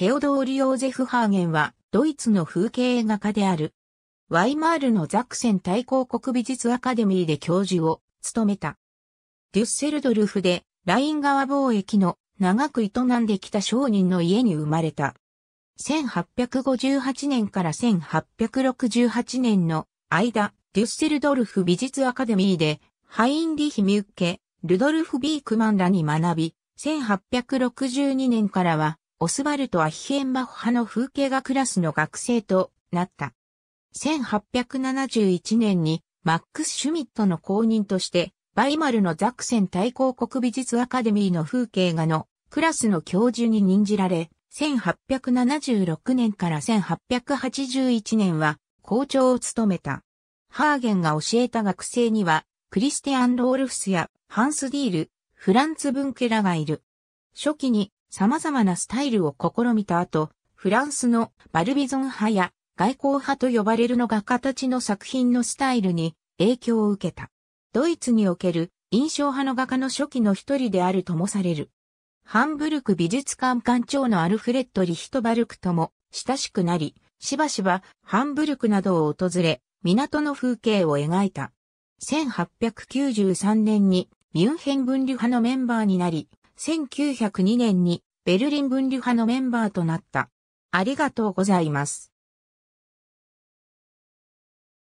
テオドール・ヨーゼフ・ハーゲンは、ドイツの風景画家である。ワイマールのザクセン大公国美術アカデミーで教授を務めた。デュッセルドルフで、ライン川貿易の長く営んできた商人の家に生まれた。1858年から1868年の間、デュッセルドルフ美術アカデミーで、ハインリヒ・ミュッケ、ルドルフ・ビークマンらに学び、1862年からはオスバルト・アヒエンバッハの風景画クラスの学生となった。1871年にマックス・シュミットの公認として、バイマルのザクセン大公国美術アカデミーの風景画のクラスの教授に任じられ、1876年から1881年は校長を務めた。ハーゲンが教えた学生には、クリスティアン・ロールフスやハンス・ディール、フランツ・ブンケラがいる。初期に様々なスタイルを試みた後、フランスのバルビゾン派や外交派と呼ばれるのが形の作品のスタイルに影響を受けた。ドイツにおける印象派の画家の初期の一人であるともされる。ハンブルク美術館館長のアルフレッド・リヒトバルクとも親しくなり、しばしばハンブルクなどを訪れ、港の風景を描いた。1893年にミュンヘン分離派のメンバーになり、1902年にベルリン分離派のメンバーとなった。ありがとうございます。